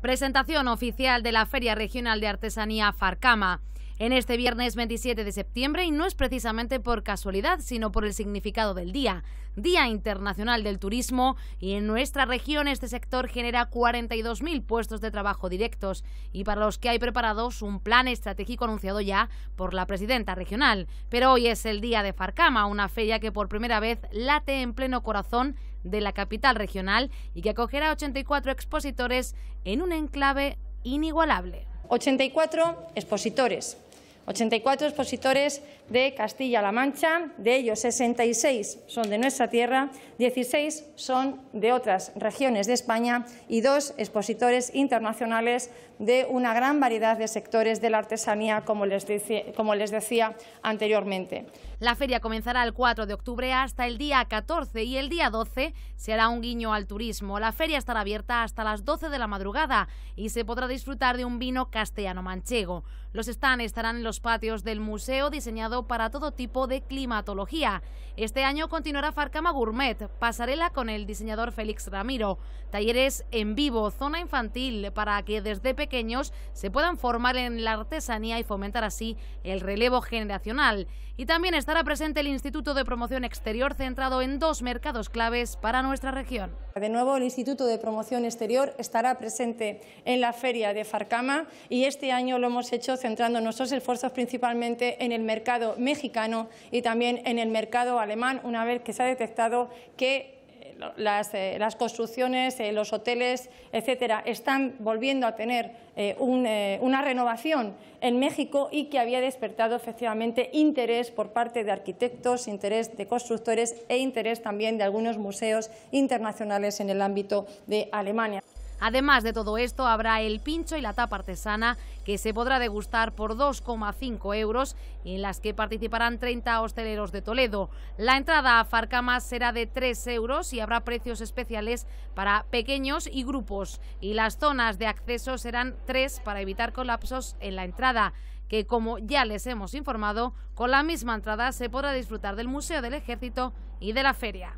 Presentación oficial de la Feria Regional de Artesanía Farcama. En este viernes 27 de septiembre, y no es precisamente por casualidad, sino por el significado del día, Día Internacional del Turismo, y en nuestra región este sector genera 42.000 puestos de trabajo directos, y para los que hay preparados un plan estratégico anunciado ya por la presidenta regional. Pero hoy es el Día de Farcama, una feria que por primera vez late en pleno corazón de la capital regional y que acogerá 84 expositores en un enclave inigualable. 84 expositores, 84 expositores de Castilla-La Mancha, de ellos 66 son de nuestra tierra, 16 son de otras regiones de España y dos expositores internacionales de una gran variedad de sectores de la artesanía, como les, decía anteriormente. La feria comenzará el 4 de octubre hasta el día 14 y el día 12 será un guiño al turismo. La feria estará abierta hasta las 12 de la madrugada y se podrá disfrutar de un vino castellano-manchego. Los stands estarán en los patios del museo diseñado para todo tipo de climatología. Este año continuará Farcama Gourmet, pasarela con el diseñador Félix Ramiro, talleres en vivo, zona infantil para que desde pequeños se puedan formar en la artesanía y fomentar así el relevo generacional. Y también estará presente el Instituto de Promoción Exterior centrado en dos mercados claves para nuestra región. De nuevo, el Instituto de Promoción Exterior estará presente en la feria de Farcama y este año lo hemos hecho centrando nuestros esfuerzos principalmente en el mercado mexicano y también en el mercado alemán, una vez que se ha detectado que eh, eh, las, construcciones, eh, los hoteles, etcétera, están volviendo a tener un, una renovación en México y que había despertado efectivamente interés por parte de arquitectos, interés de constructores e interés también de algunos museos internacionales en el ámbito de Alemania. Además de todo esto, habrá el pincho y la tapa artesana que se podrá degustar por 2,5 euros y en las que participarán 30 hosteleros de Toledo. La entrada a Farcamas será de 3 euros y habrá precios especiales para pequeños y grupos. Y las zonas de acceso serán 3 para evitar colapsos en la entrada que como ya les hemos informado, con la misma entrada se podrá disfrutar del Museo del Ejército y de la feria.